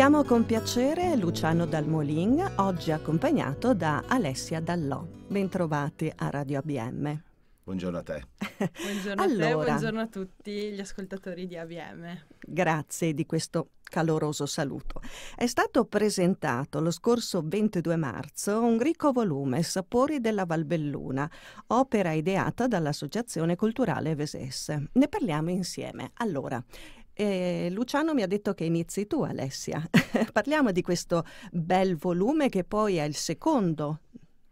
Salutiamo con piacere Luciano Dalmolin, oggi accompagnato da Alessia Dallò. Bentrovati a Radio ABM. Buongiorno a te. buongiorno allora, a te, buongiorno a tutti gli ascoltatori di ABM. Grazie di questo caloroso saluto. È stato presentato lo scorso 22 marzo un ricco volume Sapori della Valbelluna, opera ideata dall'Associazione Culturale Vesesse. Ne parliamo insieme. Allora, e Luciano mi ha detto che inizi tu, Alessia. Parliamo di questo bel volume che poi è il secondo.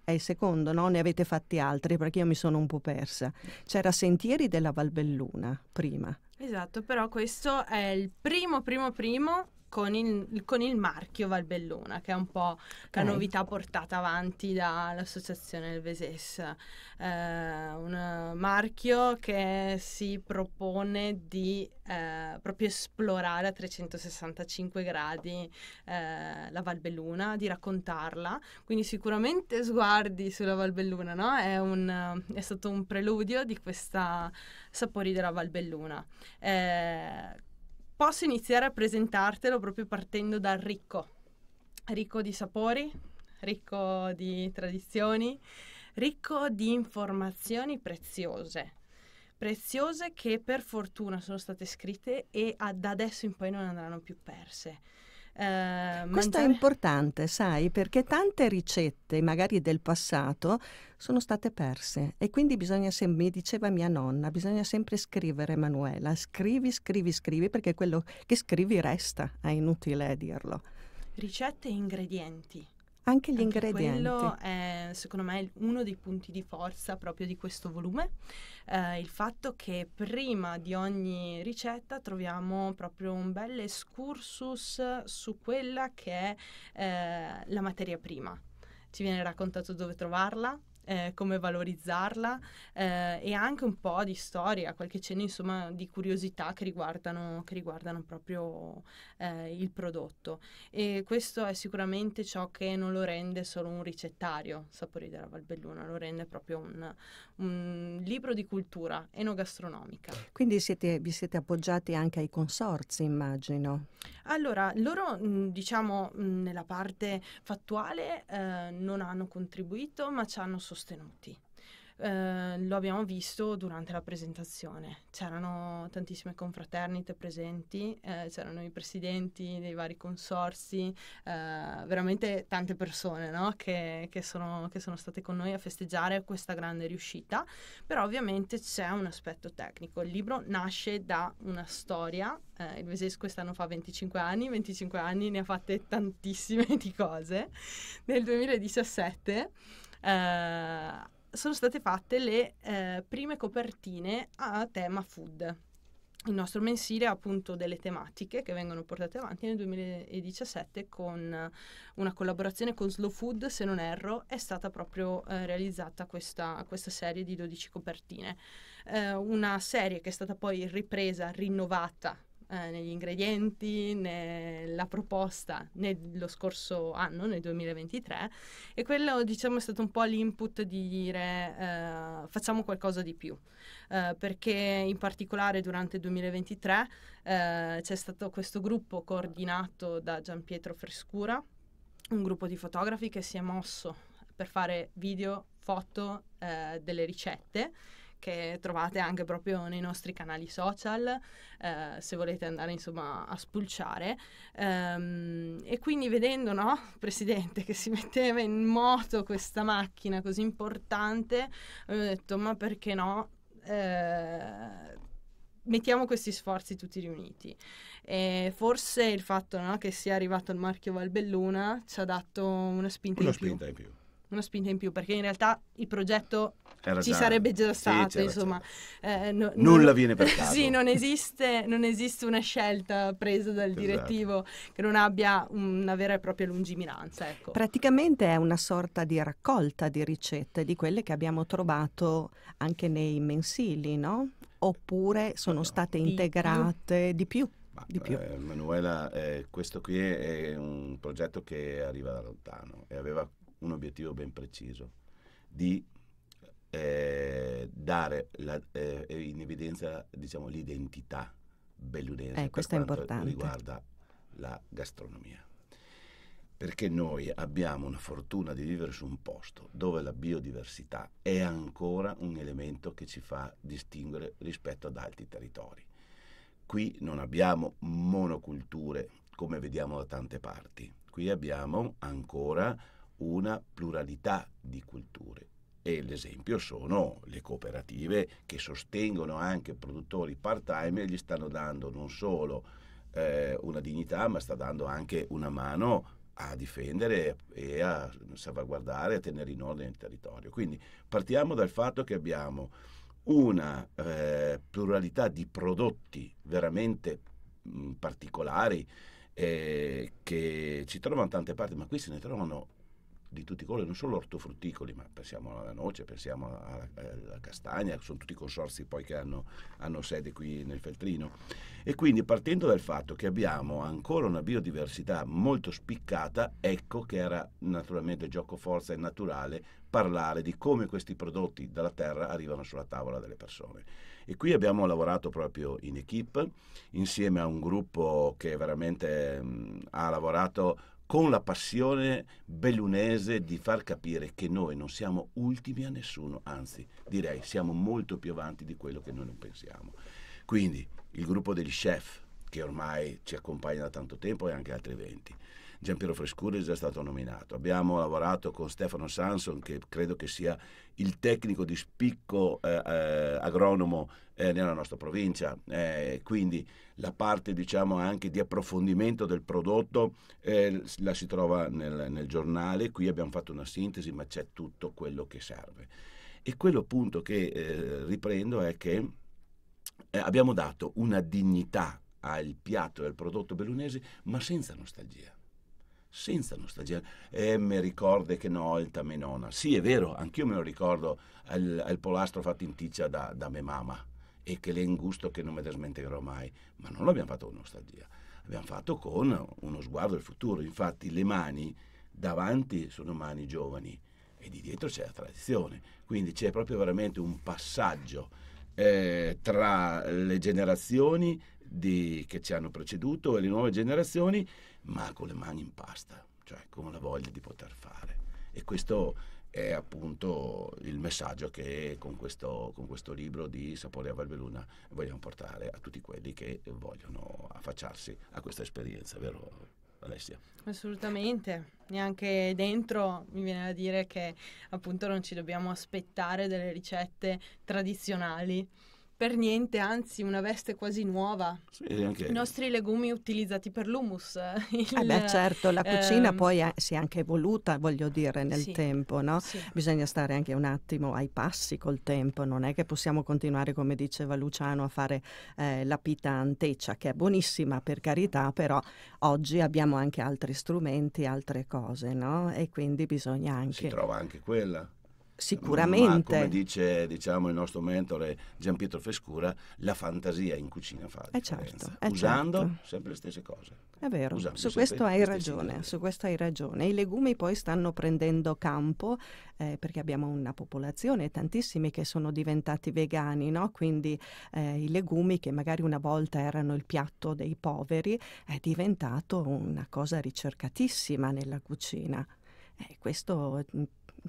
È il secondo, no? Ne avete fatti altri perché io mi sono un po' persa. C'era Sentieri della Valbelluna prima. Esatto, però questo è il primo, primo, primo con il, con il, marchio Valbelluna, che è un po' la novità portata avanti dall'associazione Elveses. Eh, un marchio che si propone di eh, proprio esplorare a 365 gradi eh, la Valbelluna, di raccontarla. Quindi sicuramente sguardi sulla Valbelluna, no? È, un, è stato un preludio di questa Sapori della Valbelluna. Eh, posso iniziare a presentartelo proprio partendo dal ricco, ricco di sapori, ricco di tradizioni, ricco di informazioni preziose, preziose che per fortuna sono state scritte e da adesso in poi non andranno più perse mangiare. Eh, Questo è importante, sai, perché tante ricette, magari del passato, sono state perse e quindi bisogna sempre, mi diceva mia nonna, bisogna sempre scrivere Manuela, scrivi, scrivi, scrivi perché quello che scrivi resta, è inutile dirlo. Ricette e ingredienti. Anche gli anche ingredienti. Quello è secondo me uno dei punti di forza proprio di questo volume, eh, il fatto che prima di ogni ricetta troviamo proprio un bel excursus su quella che è eh, la materia prima. Ci viene raccontato dove trovarla, eh, come valorizzarla eh, e anche un po' di storia, qualche cenno insomma di curiosità che riguardano, che riguardano proprio eh, il prodotto. E questo è sicuramente ciò che non lo rende solo un ricettario, Sapori della Valbelluna, lo rende proprio un, un libro di cultura enogastronomica. Quindi siete, vi siete appoggiati anche ai consorzi, immagino. Allora, loro diciamo nella parte fattuale eh, non hanno contribuito ma ci hanno sostenuto sostenuti. Eh, lo abbiamo visto durante la presentazione, c'erano tantissime confraternite presenti, eh, c'erano i presidenti dei vari consorsi, eh, veramente tante persone no? che, che, sono, che sono state con noi a festeggiare questa grande riuscita, però ovviamente c'è un aspetto tecnico, il libro nasce da una storia eh, il Veses quest'anno fa 25 anni, 25 anni ne ha fatte tantissime di cose. Nel 2017 eh, sono state fatte le eh, prime copertine a tema food. Il nostro mensile ha appunto delle tematiche che vengono portate avanti nel 2017 con una collaborazione con Slow Food, se non erro, è stata proprio eh, realizzata questa, questa, serie di 12 copertine. Eh, una serie che è stata poi ripresa, rinnovata eh, negli ingredienti, nella proposta nello scorso anno, nel 2023, e quello diciamo è stato un po' l'input di dire eh, facciamo qualcosa di più, eh, perché in particolare durante il 2023 eh, c'è stato questo gruppo coordinato da Gian Pietro Frescura, un gruppo di fotografi che si è mosso per fare video, foto eh, delle ricette che trovate anche proprio nei nostri canali social eh, se volete andare insomma a spulciare ehm, e quindi vedendo no presidente che si metteva in moto questa macchina così importante ho detto ma perché no eh, mettiamo questi sforzi tutti riuniti. E forse il fatto no, che sia arrivato il marchio Valbelluna ci ha dato una spinta una in spinta più. In più una spinta in più, perché in realtà il progetto Era ci già, sarebbe già stato, sì, insomma. Eh, no, Nulla non, viene per caso. Sì, non esiste, non esiste, una scelta presa dal esatto. direttivo che non abbia una vera e propria lungimiranza. Ecco. Praticamente è una sorta di raccolta di ricette, di quelle che abbiamo trovato anche nei mensili, no? Oppure sono no, state di integrate più. di più. di più. Eh, Manuela, eh, questo qui è, un progetto che arriva da lontano e aveva un obiettivo ben preciso, di eh, dare la, eh, in evidenza diciamo, l'identità belludense eh, questo per quanto importante. riguarda la gastronomia. Perché noi abbiamo una fortuna di vivere su un posto dove la biodiversità è ancora un elemento che ci fa distinguere rispetto ad altri territori. Qui non abbiamo monoculture come vediamo da tante parti, qui abbiamo ancora una pluralità di culture. E l'esempio sono le cooperative che sostengono anche produttori part-time e gli stanno dando non solo eh, una dignità, ma sta dando anche una mano a difendere e a salvaguardare, a tenere in ordine il territorio. Quindi partiamo dal fatto che abbiamo una eh, pluralità di prodotti veramente mh, particolari eh, che ci trovano in tante parti, ma qui se ne trovano di tutti i colori, non solo ortofrutticoli, ma pensiamo alla noce, pensiamo alla, alla castagna, sono tutti consorsi poi che hanno, hanno, sede qui nel Feltrino. E quindi partendo dal fatto che abbiamo ancora una biodiversità molto spiccata, ecco che era naturalmente gioco forza e naturale parlare di come questi prodotti dalla terra arrivano sulla tavola delle persone. E qui abbiamo lavorato proprio in equip, insieme a un gruppo che veramente mh, ha lavorato con la passione bellunese di far capire che noi non siamo ultimi a nessuno, anzi direi siamo molto più avanti di quello che noi non pensiamo. Quindi il gruppo degli chef che ormai ci accompagna da tanto tempo e anche altri eventi Giampiero Frescuri è già stato nominato. Abbiamo lavorato con Stefano Sanson, che credo che sia il tecnico di spicco eh, eh, agronomo eh, nella nostra provincia. Eh, quindi la parte diciamo, anche di approfondimento del prodotto eh, la si trova nel, nel giornale. Qui abbiamo fatto una sintesi, ma c'è tutto quello che serve. E quello appunto che eh, riprendo è che abbiamo dato una dignità al piatto e al prodotto bellunese, ma senza nostalgia senza nostalgia. Eh, e mi ricorda che no, il Tamenona. Sì, è vero, anch'io me lo ricordo, il, il polastro fatto in ticcia da, da me mamma e che l'è un gusto che non me desmenterò mai, ma non l'abbiamo fatto con nostalgia, l'abbiamo fatto con uno sguardo al futuro, infatti le mani davanti sono mani giovani e di dietro c'è la tradizione, quindi c'è proprio veramente un passaggio eh, tra le generazioni di, che ci hanno preceduto e le nuove generazioni ma con le mani in pasta, cioè con la voglia di poter fare. E questo è appunto il messaggio che con questo, con questo libro di Sapore a Valbelluna vogliamo portare a tutti quelli che vogliono affacciarsi a questa esperienza, vero? Alessia. Assolutamente, neanche dentro mi viene da dire che appunto non ci dobbiamo aspettare delle ricette tradizionali, per niente, anzi una veste quasi nuova. Sì, I nostri legumi utilizzati per l'humus. Eh, il, eh beh, certo, la cucina ehm... poi è, si è anche evoluta, voglio dire, nel sì, tempo, no? sì. Bisogna stare anche un attimo ai passi col tempo, non è che possiamo continuare, come diceva Luciano, a fare eh, la pita anteccia, che è buonissima per carità, però oggi abbiamo anche altri strumenti, altre cose, no? E quindi bisogna anche... Si trova anche quella. Sicuramente. Ma come dice diciamo, il nostro mentore Gian Pietro Fescura, la fantasia in cucina fa la eh, certo, eh, usando certo. sempre le stesse cose. È vero, usando su questo hai ragione, su questo hai ragione. I legumi poi stanno prendendo campo eh, perché abbiamo una popolazione, tantissimi che sono diventati vegani, no? quindi eh, i legumi che magari una volta erano il piatto dei poveri è diventato una cosa ricercatissima nella cucina. Eh, questo mm,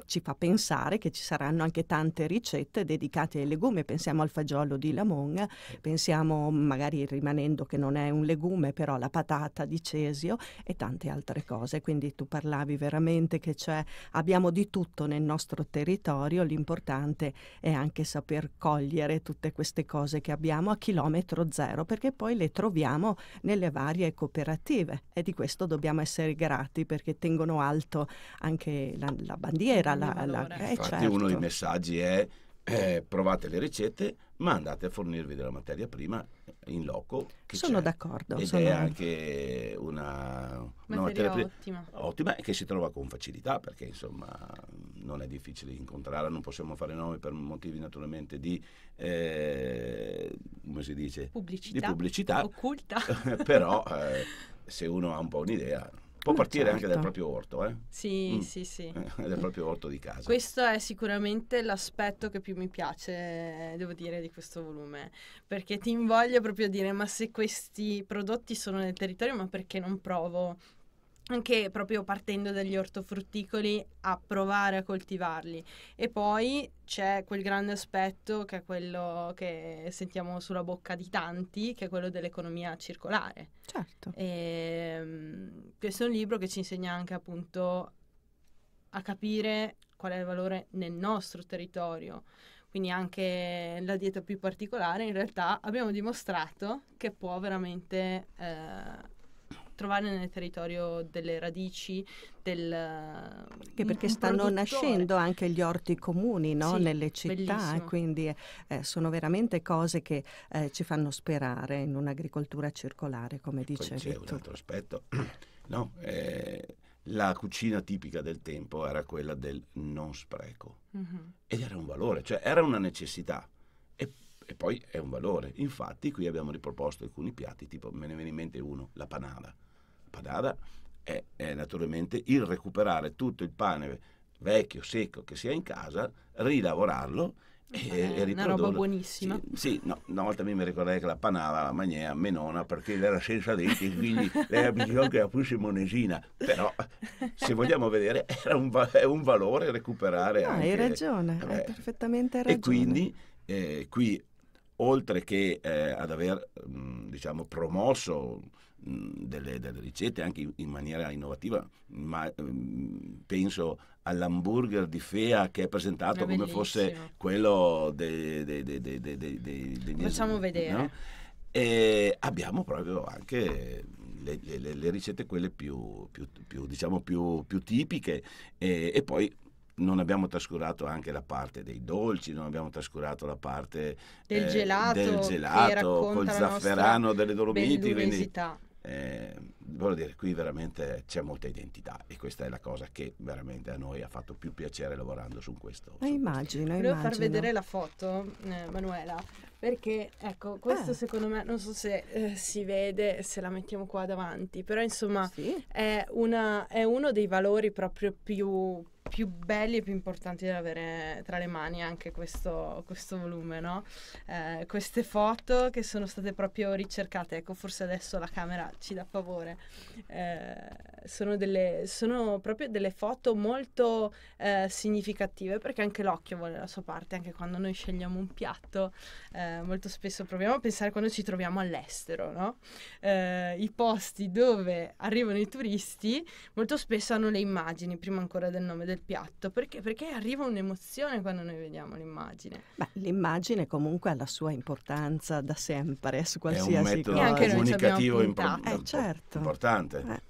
ci fa pensare che ci saranno anche tante ricette dedicate ai legumi, pensiamo al fagiolo di Lamon, pensiamo magari rimanendo che non è un legume, però la patata di Cesio e tante altre cose. Quindi tu parlavi veramente che c'è, abbiamo di tutto nel nostro territorio, l'importante è anche saper cogliere tutte queste cose che abbiamo a chilometro zero, perché poi le troviamo nelle varie cooperative e di questo dobbiamo essere grati perché tengono alto anche la, la bandiera era la, la eh, Infatti certo. uno dei messaggi è eh, provate le ricette, ma andate a fornirvi della materia prima in loco. sono c'è. d'accordo. Ed sono... è anche una, una materia, prima, ottima. ottima e che si trova con facilità perché insomma non è difficile incontrarla, non possiamo fare nomi per motivi naturalmente di, eh, come si dice? Pubblicità. Di pubblicità. Occulta. Però eh, se uno ha un po' un'idea Può ah, partire certo. anche dal certo. proprio orto, eh? Sì, mm. sì, sì. dal proprio orto di casa. Questo è sicuramente l'aspetto che più mi piace, devo dire, di questo volume, perché ti invoglio proprio a dire, ma se questi prodotti sono nel territorio, ma perché non provo anche proprio partendo dagli ortofrutticoli a provare a coltivarli e poi c'è quel grande aspetto che è quello che sentiamo sulla bocca di tanti che è quello dell'economia circolare certo e, ehm, questo è un libro che ci insegna anche appunto a capire qual è il valore nel nostro territorio quindi anche la dieta più particolare in realtà abbiamo dimostrato che può veramente eh, trovare nel territorio delle radici, del... Anche perché stanno nascendo anche gli orti comuni no? sì, nelle città, bellissimo. quindi eh, sono veramente cose che eh, ci fanno sperare in un'agricoltura circolare, come dice Poi C'è un altro aspetto. No, eh, la cucina tipica del tempo era quella del non spreco mm-hmm. ed era un valore, cioè era una necessità e, e, poi è un valore. Infatti qui abbiamo riproposto alcuni piatti, tipo me ne viene in mente uno, la panada Padada è, è naturalmente il recuperare tutto il pane vecchio, secco che si ha in casa, rilavorarlo e, eh, una roba buonissima. Sì, sì no, una volta mi ricordai che la panava la magnea menona perché era senza denti, quindi lei avvicinò che la fosse monesina. Però se vogliamo vedere, era un, è un valore recuperare. No, ah, anche, hai ragione, eh, hai perfettamente ragione. E quindi eh, qui, oltre che eh, ad aver mh, mm, diciamo, promosso delle, delle, ricette anche in maniera innovativa, ma penso all'hamburger di Fea che è presentato è come fosse quello dei, dei, degli Facciamo es- vedere. No? E abbiamo proprio anche le, le, le ricette quelle più, più, più, diciamo più tipiche e, e poi non abbiamo trascurato anche la parte dei dolci, non abbiamo trascurato la parte del eh, gelato, del gelato col zafferano delle Dolomiti. Quindi, eh, voglio dire, qui veramente c'è molta identità e questa è la cosa che veramente a noi ha fatto più piacere lavorando su questo. Su eh, immagino, questo. Volevo far vedere la foto, eh, Manuela, perché ecco, questo ah. secondo me, non so se eh, si vede, se la mettiamo qua davanti, però insomma sì. è, una, è uno dei valori proprio più più belli e più importanti da avere tra le mani anche questo, questo volume, no? eh, queste foto che sono state proprio ricercate, ecco forse adesso la camera ci dà favore, eh, sono, delle, sono, proprio delle foto molto eh, significative perché anche l'occhio vuole la sua parte, anche quando noi scegliamo un piatto, eh, molto spesso proviamo a pensare quando ci troviamo all'estero, no? Eh, i posti dove arrivano i turisti molto spesso hanno le immagini, prima ancora del nome del del piatto, perché, perché arriva un'emozione quando noi vediamo l'immagine. Beh, l'immagine comunque ha la sua importanza da sempre, su qualsiasi cosa. È un metodo Anche comunicativo impor- eh, certo. importante. Eh.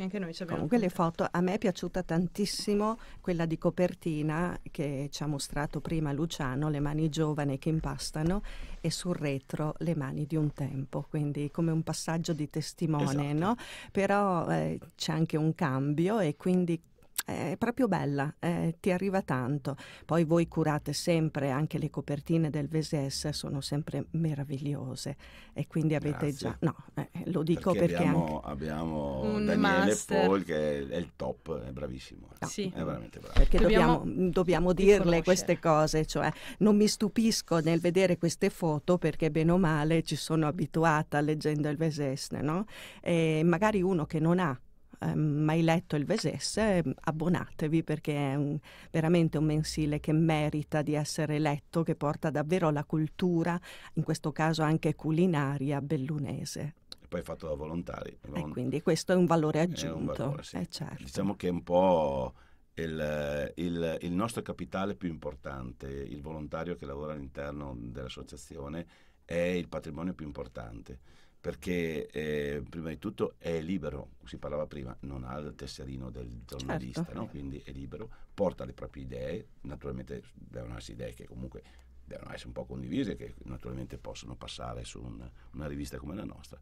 Anche noi ci abbiamo Comunque le foto, a me è piaciuta tantissimo quella di copertina che ci ha mostrato prima Luciano, le mani giovani che impastano e sul retro le mani di un tempo, quindi come un passaggio di testimone, esatto. no? Però eh, c'è anche un cambio e quindi è proprio bella, eh, ti arriva tanto. Poi voi curate sempre anche le copertine del Veses, sono sempre meravigliose e quindi avete Grazie. già... No, eh, lo dico perché, perché abbiamo, anche... abbiamo Un Daniele master. Paul che è, il top, è bravissimo. No, ah, sì. È veramente bravo. Perché dobbiamo, dobbiamo dirle queste cose, cioè non mi stupisco nel vedere queste foto perché bene o male ci sono abituata leggendo il Vesesne, no? E magari uno che non ha eh, mai letto il Vesesse, ehm, abbonatevi perché è un, veramente un mensile che merita di essere letto, che porta davvero la cultura, in questo caso anche culinaria bellunese E poi fatto da volontari. E quindi questo è un valore aggiunto. Un valore, sì. eh, certo. Diciamo che è un po' il, il, il, nostro capitale più importante, il volontario che lavora all'interno dell'associazione è il patrimonio più importante perché eh, prima di tutto è libero, si parlava prima, non ha il tesserino del giornalista, certo. no? quindi è libero, porta le proprie idee, naturalmente devono essere idee che comunque devono essere un po' condivise, che naturalmente possono passare su un, una rivista come la nostra.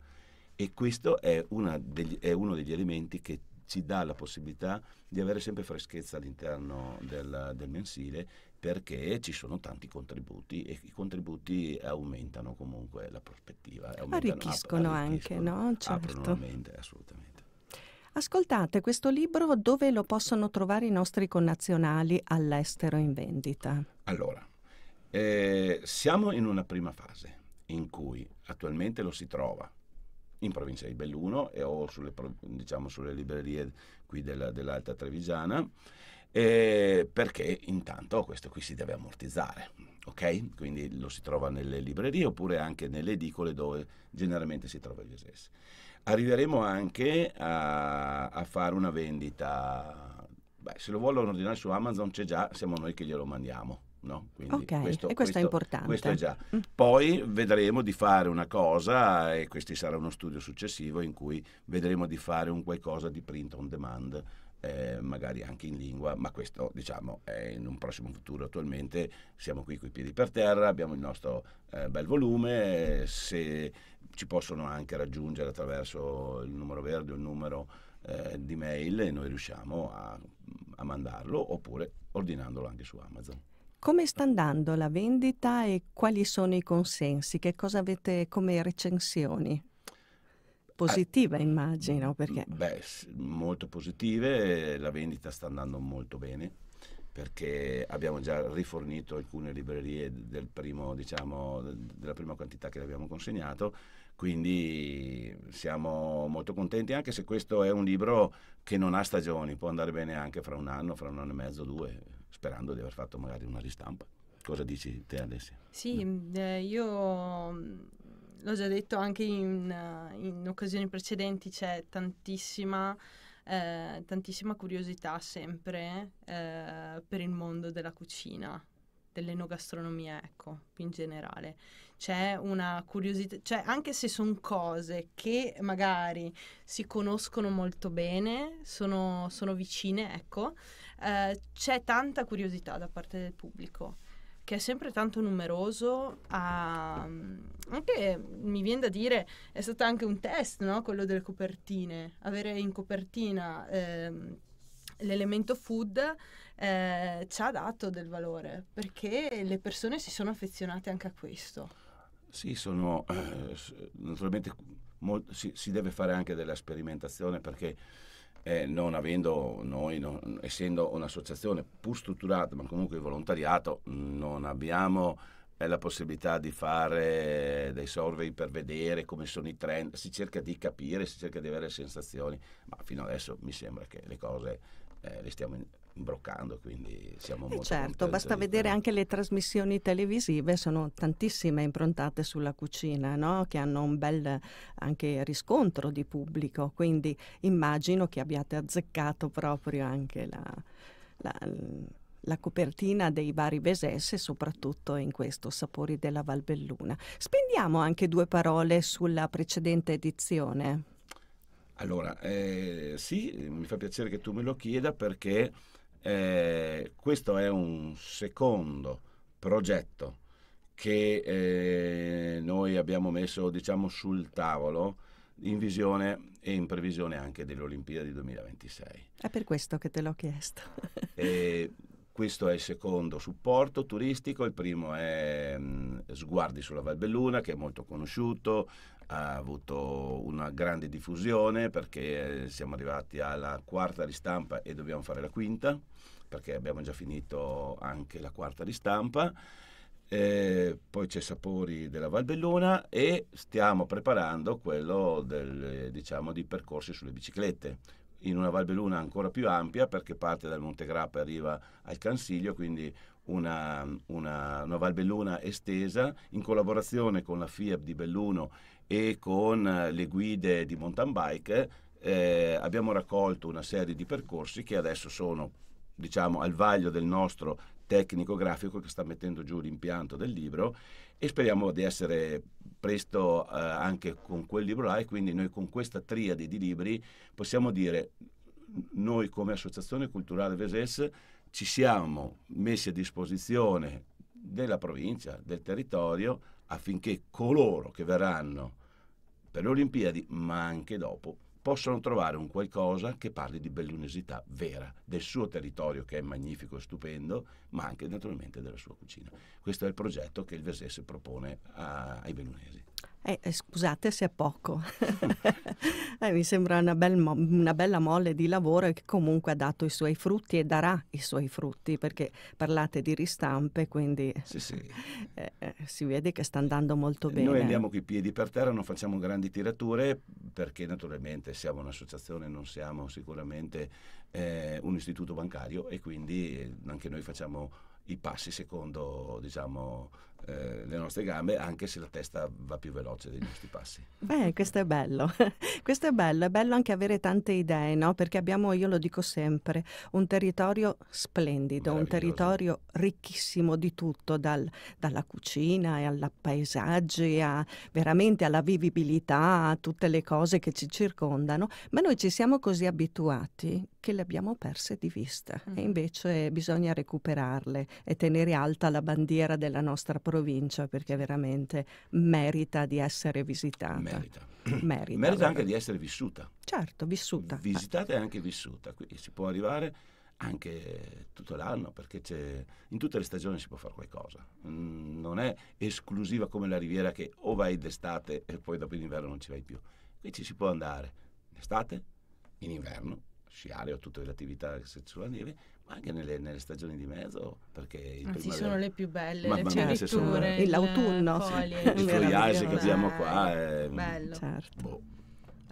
E questo è, degli, è uno degli elementi che ci dà la possibilità di avere sempre freschezza all'interno del, del, mensile perché ci sono tanti contributi e i contributi aumentano comunque la prospettiva. Aumentano, Arricchiscono, ap- anche, no? Certo. Aprono mente, assolutamente. Ascoltate, questo libro dove lo possono trovare i nostri connazionali all'estero in vendita? Allora, eh, siamo in una prima fase in cui attualmente lo si trova in provincia di Belluno e o sulle, diciamo, sulle librerie qui della, dell'Alta Trevigiana eh, perché intanto questo qui si deve ammortizzare. Ok? Quindi lo si trova nelle librerie oppure anche nelle edicole dove generalmente si trova il Gesese. Arriveremo anche a, a fare una vendita Beh, se lo vuole ordinare su Amazon c'è già, siamo noi che glielo mandiamo. No? ok, questo, e questo, questo, è importante. Questo è mm. Poi vedremo di fare una cosa, e questo sarà uno studio successivo, in cui vedremo di fare un qualcosa di print on demand eh, magari anche in lingua, ma questo diciamo è in un prossimo futuro. Attualmente siamo qui coi piedi per terra, abbiamo il nostro eh, bel volume, se ci possono anche raggiungere attraverso il numero verde o il numero eh, di mail noi riusciamo a, a mandarlo oppure ordinandolo anche su Amazon. Come sta andando la vendita e quali sono i consensi? Che cosa avete come recensioni? Positiva immagino perché... Mm, beh, molto positive, la vendita sta andando molto bene perché abbiamo già rifornito alcune librerie del primo, diciamo, della prima quantità che le abbiamo consegnato, quindi siamo molto contenti anche se questo è un libro che non ha stagioni, può andare bene anche fra un anno, fra un anno e mezzo, due, sperando di aver fatto magari una ristampa. Cosa dici te Alessia? Sì, mm, eh, io mm, l'ho già detto anche in, in occasioni precedenti, c'è tantissima, eh, tantissima curiosità sempre eh, per il mondo della cucina, dell'enogastronomia, ecco, più in generale. C'è una curiosità, cioè anche se sono cose che magari si conoscono molto bene, sono, sono vicine, ecco, eh, c'è tanta curiosità da parte del pubblico che è sempre tanto numeroso, ha, mm, anche mi viene da dire è stato anche un test, no? quello delle copertine, avere in copertina ehm, l'elemento food eh, ci ha dato del valore perché le persone si sono affezionate anche a questo. Sì, sono eh, naturalmente molto, si, si deve fare anche della sperimentazione perché eh, non avendo noi, non, essendo un'associazione pur strutturata, ma comunque volontariato, non abbiamo eh, la possibilità di fare dei survey per vedere come sono i trend, si cerca di capire, si cerca di avere sensazioni, ma fino adesso mi sembra che le cose eh, li stiamo imbroccando, quindi siamo e eh, molto Certo, basta vedere anche le trasmissioni televisive, sono tantissime improntate sulla cucina, no? che hanno un bel anche riscontro di pubblico, quindi immagino che abbiate azzeccato proprio anche la, la la copertina dei vari Besesse, soprattutto in questo Sapori della Valbelluna. Spendiamo anche due parole sulla precedente edizione. Allora, eh, sì, mi fa piacere che tu me lo chieda perché eh, questo è un secondo progetto che eh, noi abbiamo messo diciamo, sul tavolo in visione e in previsione anche delle Olimpiadi 2026. È per questo che te l'ho chiesto. eh, questo è il secondo supporto turistico, il primo è mm, Sguardi sulla Valbelluna che è molto conosciuto, ha avuto una grande diffusione perché eh, siamo arrivati alla quarta ristampa e dobbiamo fare la quinta perché abbiamo già finito anche la quarta ristampa. Eh, poi c'è Sapori della Valbelluna e stiamo preparando quello del, eh, diciamo, di percorsi sulle biciclette in una Valbelluna ancora più ampia perché parte dal Monte Grappa e arriva al Cansiglio, quindi una, una, una Valbelluna estesa in collaborazione con la FIAB di Belluno e con eh, le guide di mountain bike eh, abbiamo raccolto una serie di percorsi che adesso sono diciamo al vaglio del nostro tecnico grafico che sta mettendo giù l'impianto del libro e speriamo di essere presto eh, anche con quel libro là e quindi noi con questa triade di libri possiamo dire noi come associazione culturale Veses ci siamo messi a disposizione della provincia, del territorio affinché coloro che verranno per le Olimpiadi ma anche dopo possano trovare un qualcosa che parli di bellunesità vera, del suo territorio che è magnifico e stupendo, ma anche naturalmente della sua cucina. Questo è il progetto che il Vesese propone a, ai bellunesi. Eh, eh scusate se è poco, eh, mi sembra una, bel mo- una, bella molle di lavoro che comunque ha dato i suoi frutti e darà i suoi frutti perché parlate di ristampe, quindi sì, sì. Eh, eh, si vede che sta andando molto bene. Noi andiamo con i piedi per terra, non facciamo grandi tirature, perché naturalmente siamo un'associazione, non siamo sicuramente eh, un istituto bancario e quindi eh, anche noi facciamo i passi secondo diciamo, eh, le nostre gambe anche se la testa va più veloce dei nostri passi. Beh, questo è bello, questo è bello, è bello anche avere tante idee, no? perché abbiamo, io lo dico sempre, un territorio splendido, un territorio ricchissimo di tutto, dal, dalla cucina e alla paesaggi, a, veramente alla vivibilità, a tutte le cose che ci circondano, ma noi ci siamo così abituati che le abbiamo perse di vista mm. e invece bisogna recuperarle e tenere alta la bandiera della nostra provincia provincia perché veramente merita di essere visitata. Merita. Merita, merita anche di essere vissuta. Certo, vissuta. Visitata e anche vissuta. Qui si può arrivare anche tutto l'anno perché in tutte le stagioni si può fare qualcosa. Mm, non è esclusiva come la riviera che o vai d'estate e poi dopo in inverno non ci vai più. Qui ci si può andare d'estate, in inverno, sciare o tutte le attività se c'è la neve, anche nelle, nelle, stagioni di mezzo perché il Anzi, sono le più belle ma, le fioriture cioè, sono... l'autunno foglie, sì, il foliage che abbiamo qua è eh, bello certo boh.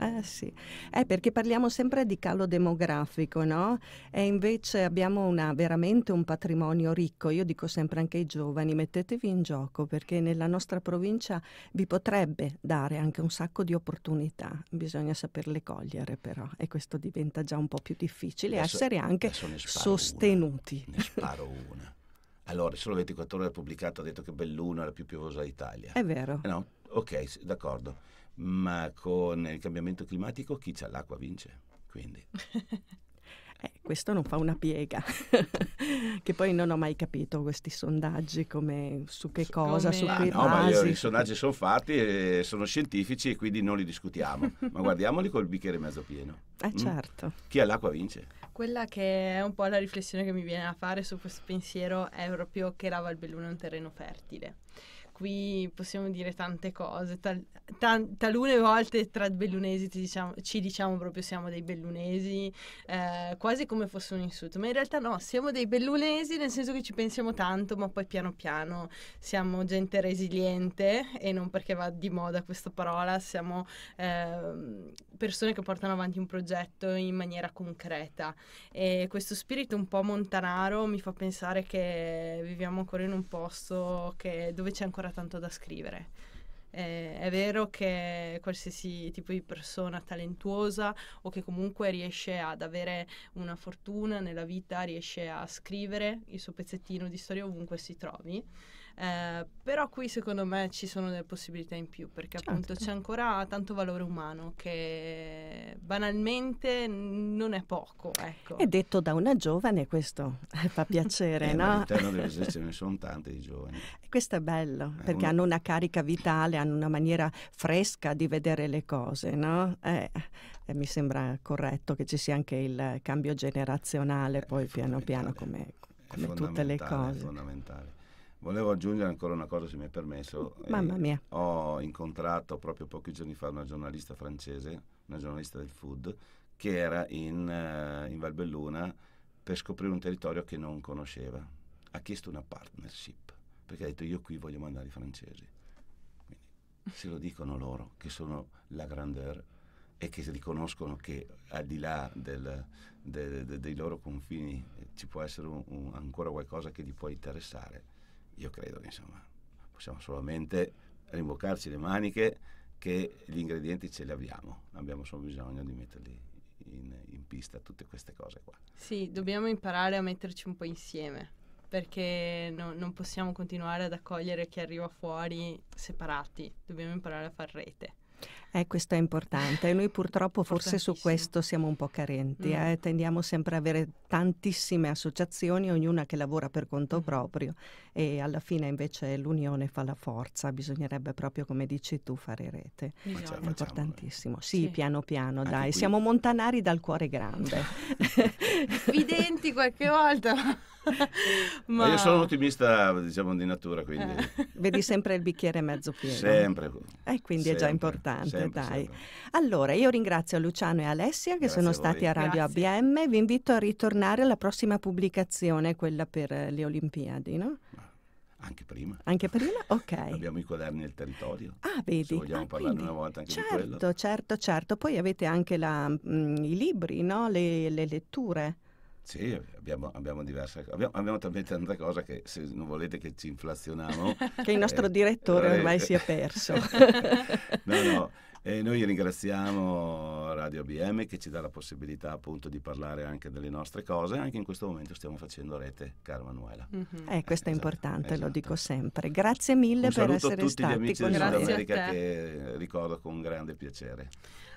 Eh sì, eh, perché parliamo sempre di calo demografico, no? E invece abbiamo una, veramente un patrimonio ricco. Io dico sempre anche ai giovani, mettetevi in gioco perché nella nostra provincia vi potrebbe dare anche un sacco di opportunità. Bisogna saperle cogliere però e questo diventa già un po' più difficile, adesso, essere anche sostenuti. Una, ne sparo una. Allora, solo 24 ore ha pubblicato, ha detto che Belluno è la più piovosa d'Italia. È vero. Eh no? Ok, d'accordo ma con il cambiamento climatico chi c'ha l'acqua vince. Quindi. eh, questo non fa una piega, che poi non ho mai capito questi sondaggi come su che cosa, come... su ah, no, Ma io, I sondaggi sono fatti, e sono scientifici e quindi non li discutiamo, ma guardiamoli col bicchiere mezzo pieno. Eh mm? certo. Chi ha l'acqua vince. Quella che è un po' la riflessione che mi viene a fare su questo pensiero è proprio che la Valbelluna è un terreno fertile qui possiamo dire tante cose, Tal, tan, talune volte tra bellunesi diciamo, ci diciamo proprio siamo dei bellunesi, eh, quasi come fosse un insulto, ma in realtà no, siamo dei bellunesi nel senso che ci pensiamo tanto, ma poi piano piano siamo gente resiliente e non perché va di moda questa parola, siamo eh, persone che portano avanti un progetto in maniera concreta e questo spirito un po' montanaro mi fa pensare che viviamo ancora in un posto che, dove c'è ancora ancora tanto da scrivere. Eh, è vero che qualsiasi tipo di persona talentuosa o che comunque riesce ad avere una fortuna nella vita riesce a scrivere il suo pezzettino di storia ovunque si trovi. Eh, però qui secondo me ci sono delle possibilità in più perché certo. appunto c'è ancora tanto valore umano che banalmente non è poco. Ecco. È detto da una giovane questo eh, fa piacere, eh, no? All'interno dell'esercizio ce ne sono tante di giovani. Eh, questo è bello è perché un... hanno una carica vitale, hanno una maniera fresca di vedere le cose, no? Eh, mi sembra corretto che ci sia anche il cambio generazionale poi piano piano come, come tutte le cose. È fondamentale. Volevo aggiungere ancora una cosa, se mi è permesso. Eh, Mamma mia. Eh, ho incontrato proprio pochi giorni fa una giornalista francese, una giornalista del food, che era in, eh, in Valbelluna per scoprire un territorio che non conosceva. Ha chiesto una partnership, perché ha detto io qui voglio mandare i francesi. Quindi, se lo dicono loro, che sono la grandeur, e che riconoscono che al di là del, de, de, dei loro confini eh, ci può essere un, un, ancora qualcosa che gli può interessare io credo che insomma possiamo solamente rimboccarci le maniche che gli ingredienti ce li abbiamo, abbiamo solo bisogno di metterli in, in pista, tutte queste cose qua. Sì, dobbiamo imparare a metterci un po' insieme perché no, non possiamo continuare ad accogliere chi arriva fuori separati, dobbiamo imparare a far rete. Eh, questo è importante. Noi purtroppo forse su questo siamo un po' carenti. Mm. Eh? Tendiamo sempre ad avere tantissime associazioni, ognuna che lavora per conto mm. proprio e alla fine invece l'unione fa la forza. Bisognerebbe proprio, come dici tu, fare rete. Facciamo, è importantissimo. Sì, sì, piano piano, Anche dai. Qui. Siamo montanari dal cuore grande. Fidenti qualche volta. Ma... Ma... io sono un ottimista, diciamo, di natura, quindi... Eh. Vedi sempre il bicchiere mezzo pieno. Sempre. E eh, quindi sempre, è già importante, sempre, dai. Sempre. Allora, io ringrazio Luciano e Alessia che Grazie sono stati a Radio Grazie. ABM. Vi invito a ritornare alla prossima pubblicazione, quella per le Olimpiadi, no? Anche prima. Anche prima? Ok. Abbiamo i quaderni del territorio. Ah, vedi. Se vogliamo ah, parlare una volta anche certo, di quello. Certo, certo, certo. Poi avete anche la, mh, mm, i libri, no? le, le letture. Sì, abbiamo, abbiamo diverse cose. Abbiamo, abbiamo, talmente tante cose che se non volete che ci inflazioniamo. che il nostro eh, direttore eh, ormai eh, si è perso. no, no. E noi ringraziamo Radio ABM che ci dà la possibilità appunto di parlare anche delle nostre cose, anche in questo momento stiamo facendo rete, cara Manuela. Mm-hmm. Eh, questo eh, è esatto, importante, esatto. lo dico sempre. Grazie mille Un per essere stati con noi. Saluto a tutti gli amici del Sudamerica che ricordo con grande piacere.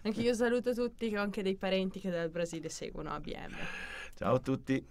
Anche io saluto tutti, ho anche dei parenti che dal Brasile seguono ABM. Ciao a tutti.